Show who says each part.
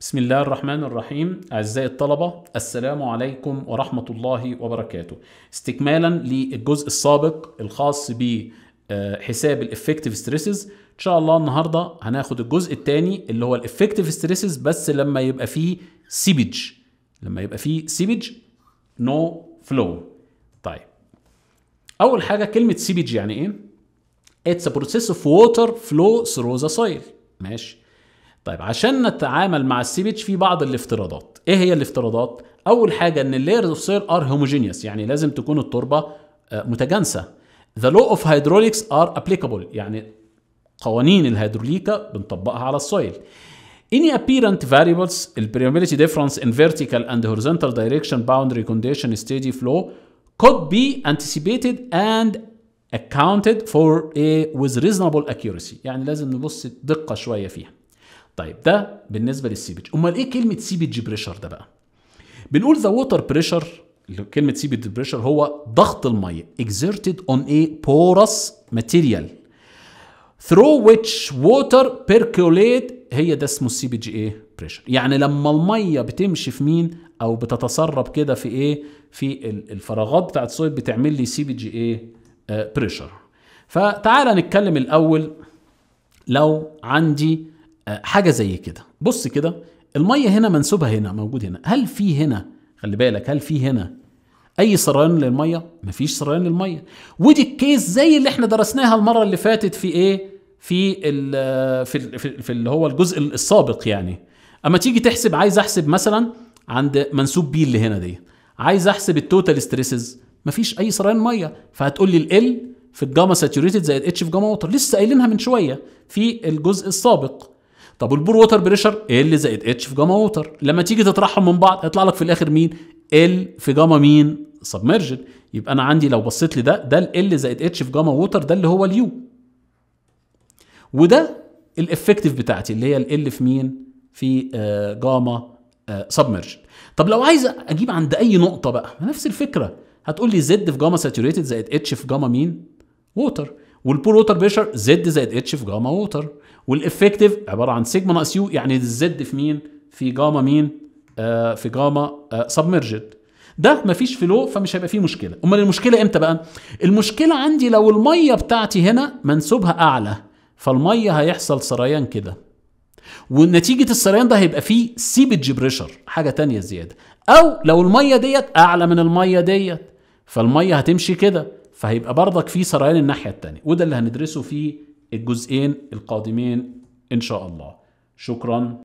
Speaker 1: بسم الله الرحمن الرحيم أعزائي الطلبة السلام عليكم ورحمة الله وبركاته استكمالا للجزء السابق الخاص بحساب الافكتيف ستريسز ان شاء الله النهاردة هناخد الجزء الثاني اللي هو الافكتيف ستريسز بس لما يبقى فيه سيبج لما يبقى فيه سيبج نو فلو طيب أول حاجة كلمة سيبج يعني إيه؟ It's a process of water flow through the soil ماشي طيب عشان نتعامل مع السيبج في بعض الافتراضات ايه هي الافتراضات اول حاجه ان اللايرز اوف سير ار هوموجينيوس يعني لازم تكون التربه آه، متجانسه ذا لو اوف هيدروليكس ار ابليكابل يعني قوانين الهيدروليكا بنطبقها على السويل Any apparent variables, the permeability difference in vertical and horizontal direction boundary condition steady flow could be anticipated and accounted for with reasonable accuracy يعني لازم نبص دقة شوية فيها طيب ده بالنسبه للسيبج امال ايه كلمه سيبج بريشر ده بقى بنقول ذا ووتر بريشر كلمه سيبج بريشر هو ضغط الميه exerted on a porous material through which water percolate هي ده اسمه السي بي جي ايه بريشر يعني لما الميه بتمشي في مين او بتتسرب كده في ايه في الفراغات بتاعه السويد بتعمل لي سي بي جي ايه بريشر آه، فتعالى نتكلم الاول لو عندي آه، حاجه زي كده بص كده الميه هنا منسوبة هنا موجود هنا هل في هنا خلي بالك هل في هنا اي سريان للميه مفيش سريان للميه ودي الكيس زي اللي احنا درسناها المره اللي فاتت في ايه في الـ في الـ في, الـ في اللي هو الجزء السابق يعني اما تيجي تحسب عايز احسب مثلا عند منسوب بي اللي هنا دي عايز احسب التوتال ستريسز مفيش اي سريان ميه فهتقول لي ال في الجاما ساتوريتد زائد اتش في جاما ووتر لسه قايلينها من شويه في الجزء السابق طب البور ووتر بريشر ال زائد اتش في جاما ووتر لما تيجي تطرحهم من بعض هيطلع لك في الاخر مين ال في جاما مين سبمرجد يبقى انا عندي لو بصيت لده ده ال زائد اتش في جاما ووتر ده اللي هو اليو وده الافكتيف بتاعتي اللي هي ال في مين في آه، جاما آه سبمرجد طب لو عايز اجيب عند اي نقطه بقى نفس الفكره هتقول لي زد في جاما ساتوريتد زائد اتش في جاما مين ووتر والبول ووتر بريشر زد زائد اتش في جاما ووتر والافكتيف عباره عن سيجما ناقص يو يعني الزد في مين في جاما مين آه في جاما آه سبمرجد ده مفيش فلو فمش هيبقى فيه مشكله امال المشكله امتى بقى المشكله عندي لو الميه بتاعتي هنا منسوبها اعلى فالميه هيحصل سريان كده ونتيجه السريان ده هيبقى فيه سيبج بريشر حاجه تانية زياده او لو الميه ديت اعلى من الميه ديت فالميه هتمشي كده فهيبقى برضك في سريان الناحيه الثانيه وده اللي هندرسه في الجزئين القادمين ان شاء الله شكرا